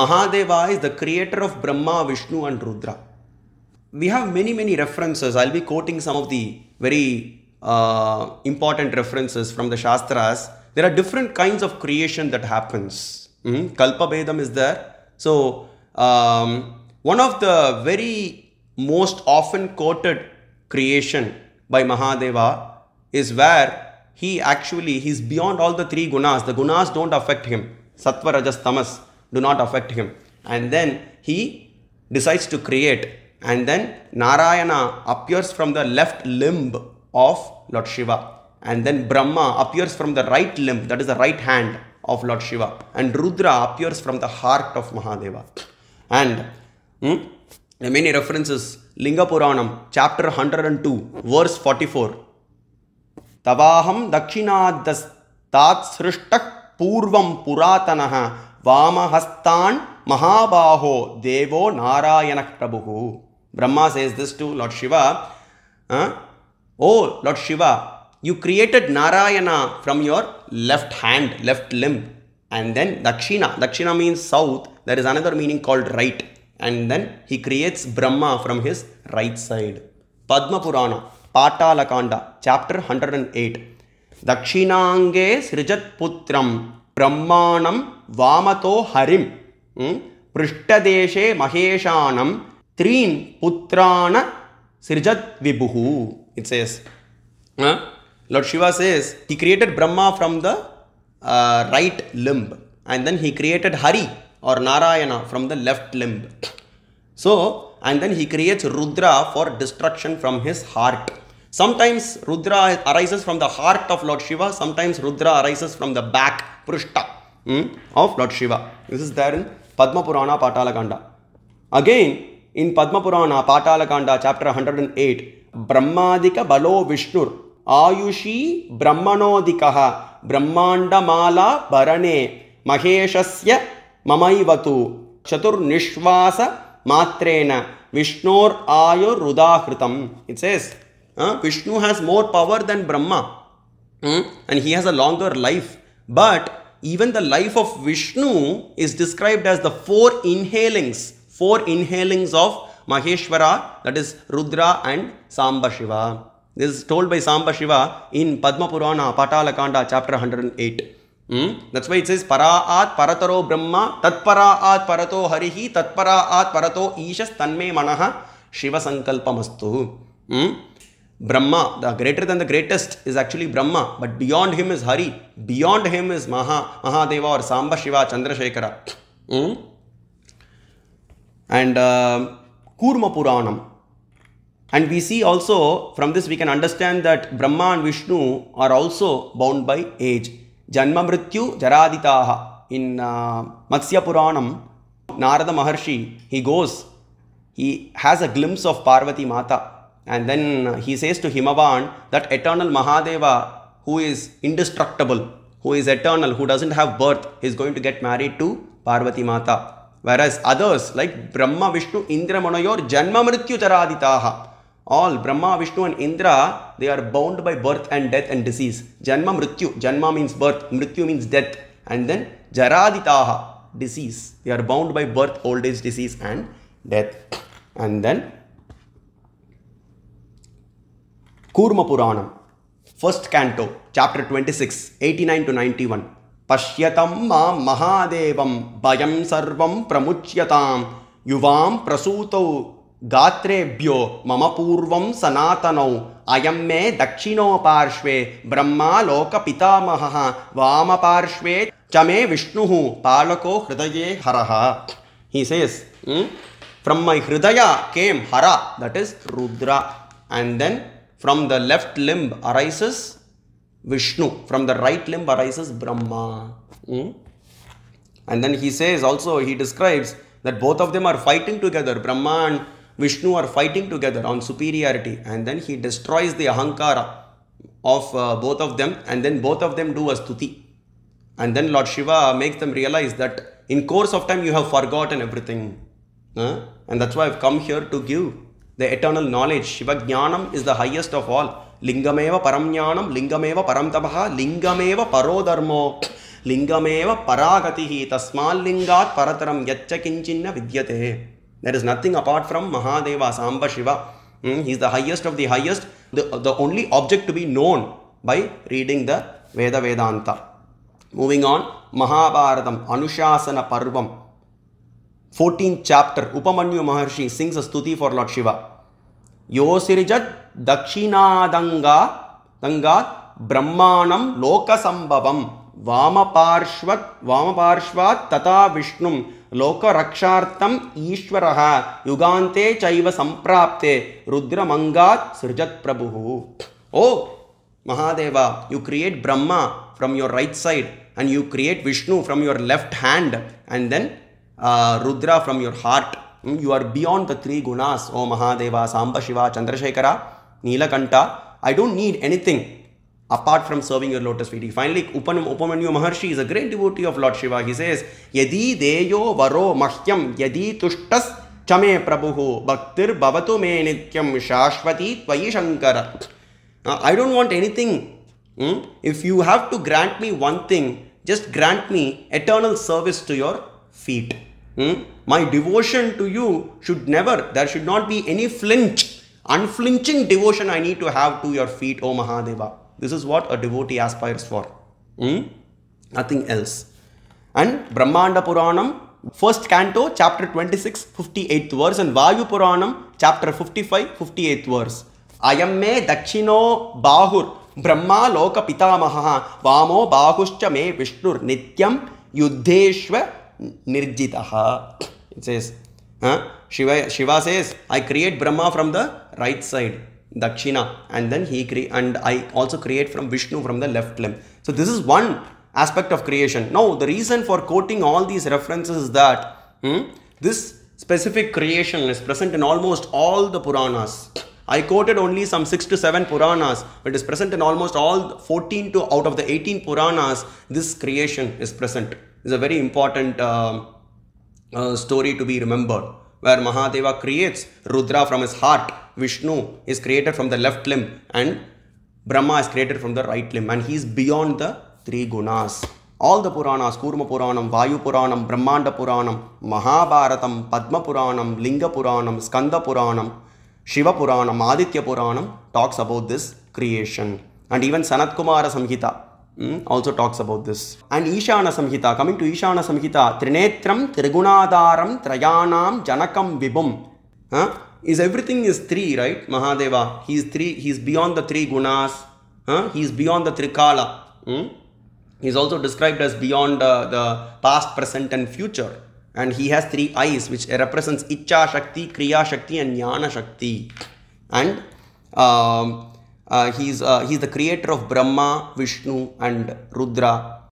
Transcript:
Mahadeva is the creator of Brahma, Vishnu, and Rudra. We have many, many references. I'll be quoting some of the very uh, important references from the Shastras. There are different kinds of creation that happens. Mm-hmm. Kalpa Vedam is there. So, um, one of the very most often quoted creation by Mahadeva is where he actually he's beyond all the three gunas. The gunas don't affect him. Sattva, Rajas, Tamas do not affect him. And then he decides to create and then Narayana appears from the left limb of Lord Shiva and then Brahma appears from the right limb that is the right hand of Lord Shiva and Rudra appears from the heart of Mahadeva and hmm, many references Linga Puranam chapter 102 verse 44 तवाहम दक्षिणादस्तात् सृष्टः Purvam Puratanaha. Vamahastan Mahabaho Devo Narayanak Prabhu. Brahma says this to Lord Shiva. Huh? Oh, Lord Shiva, you created Narayana from your left hand, left limb. And then Dakshina. Dakshina means south. There is another meaning called right. And then he creates Brahma from his right side. Padma Purana, Patalakanda, chapter 108. दक्षिणांगे सृजत पुत्रम Brahma वाम तो पृष्ठदेशे महेशान त्रीन पुत्राण सृजत विभु it says lord Shiva says he created Brahma from the right limb and then he created Hari or Narayana from the left limb so and then he creates Rudra for destruction from his heart sometimes Rudra arises from the heart of lord Shiva sometimes Rudra arises from the back Prushta hmm, of Lord Shiva. This is there in Padma Purana Patalakanda. Again, in Padma Purana Patalakanda, chapter 108, Brahmadika Balo Vishnur Ayushi Brahmanodikaha Mala Barane Maheshasya Mamaivatu चतुर्निश्वास मात्रेण विष्णोर आयो रुदाहृतम It says, Vishnu has more power than Brahma, hmm, and he has a longer life. But even the life of Vishnu is described as the four inhalings, four inhalings of Maheshwara, that is Rudra and Samba Shiva. This is told by Samba Shiva in Padma Purana, Kanda, chapter 108. Hmm? That's why it says Paraat Parataro Brahma, Tatparaat Parato Harihi, Tatparaat Parato Ishas Tanme Manaha, Shiva Sankalpamastu. Hmm? Brahma, the greater than the greatest is actually Brahma, but beyond him is Hari, beyond him is Maha, Mahadeva or Samba Shiva Chandrasekhara. Mm? And uh, Kurma Puranam. And we see also from this we can understand that Brahma and Vishnu are also bound by age. Janma Mrityu Jaraditaha. In uh, Matsya Puranam, Narada Maharshi, he goes, he has a glimpse of Parvati Mata and then he says to Himavan that eternal Mahadeva, who is indestructible, who is eternal, who doesn't have birth, is going to get married to Parvati Mata. Whereas others like Brahma, Vishnu, Indra, Manoyor, Janma Mrityu Charaditaha. All Brahma, Vishnu and Indra, they are bound by birth and death and disease. Janma Mrityu. Janma means birth, Mrityu means death. And then Jaraditaha, disease. They are bound by birth, old age, disease and death. And then Kurma Puranam first canto chapter eighty 89 to 91 one मां महादेव भयं सर्वं प्रमुच्यतां युवां प्रसूतौ गात्रेभ्यो मम पूर्वं सनातनौ अयं मे दक्षिणो पार्श्वे ब्रह्मालोकपितामहः वामपार्श्वे च मे विष्णु पालको हृदय हर ही सेस् फ्रम् मै हृदय came Hara that is Rudra and then from the left limb arises Vishnu, from the right limb arises Brahma. Mm? And then he says also, he describes that both of them are fighting together. Brahma and Vishnu are fighting together on superiority. And then he destroys the Ahankara of uh, both of them. And then both of them do a stuti. And then Lord Shiva makes them realize that in course of time you have forgotten everything. And that's why I've come here to give the eternal knowledge. Shiva Gyanam, is the highest of all. Lingameva Param Jnanam, Lingameva Param Tabaha, Lingameva Parodharmo, Lingameva Paragatihi, Tasmal Lingat Parataram Yaccha Kinchina Vidyate. There is nothing apart from Mahadeva, Samba Shiva. Mm, he is the highest of the highest, the, the only object to be known by reading the Veda Vedanta. Moving on, Mahabharatam, Anushasana Parvam. Fourteen chapter Upamanyu Maharshi sings स्तुति for lord Shiva योसीज दक्षिणादंगा दंगा ब्रह्मा लोकसंभव वाम पार्श्वा तथा विष्णु लोकरक्षा ईश्वर युगांते चैव संप्राप्ते रुद्रमंगा सृजत् प्रभु O Mahadeva you create Brahma from your right side and you create Vishnu from your left hand and then uh, Rudra from your heart. Mm, you are beyond the three gunas, Oh Mahadeva, Samba Shiva, Nila Neelakanta. I don't need anything apart from serving your lotus feet. Finally, Upanam Upamanyu Maharshi is a great devotee of Lord Shiva. He says, Yadi deyo varo mahyam yadi tushtas chame prabhu bhaktir bhavatu me nityam shashvati tvayi shankara. I don't want anything. Hmm? If you have to grant me one thing, just grant me eternal service to your feet. Hmm? My devotion to you should never, there should not be any flinch, unflinching devotion I need to have to your feet, O Mahadeva. This is what a devotee aspires for. Hmm? Nothing else. And Brahmanda Puranam, first canto, chapter 26, 58th verse, and Vayu Puranam, chapter 55, 58th verse. अयम me dakshino bahur ब्रह्मा लोक पितामहः वामो बाहुश्च मे विष्णुर्नित्यं युद्धेष्व nirjitaha. It says, huh? Shiva, Shiva says, I create Brahma from the right side, Dakshina, and then he create, and I also create from Vishnu from the left limb. So this is one aspect of creation. Now the reason for quoting all these references is that hmm, this specific creation is present in almost all the Puranas. I quoted only some 6 to 7 Puranas, but it is present in almost all 14 to out of the 18 Puranas, this creation is present is a very important uh, uh, story to be remembered where Mahadeva creates Rudra from his heart, Vishnu is created from the left limb and Brahma is created from the right limb and he is beyond the three gunas. All the Puranas, Kurma Puranam, Vayu Puranam, Brahmanda Puranam, Mahabharatam, Padma Puranam, Linga Puranam, Skanda Puranam, Shiva Puranam, Aditya Puranam talks about this creation. And even Sanat Kumara Samhita, Hmm? also talks about this. And Ishana Samhita, coming to Ishana Samhita, Trinetram, Trigunadaram, Trayanaam, Janakam, Vibhum. Is everything is three, right? Mahadeva. He is three, he is beyond the three gunas. Huh? He is beyond the Trikala. Hmm? He is also described as beyond uh, the past, present, and future. And he has three eyes, which represents Icha Shakti, Kriya Shakti, and Jnana Shakti. And um, uh, he's, uh, he's the creator of Brahma, Vishnu and Rudra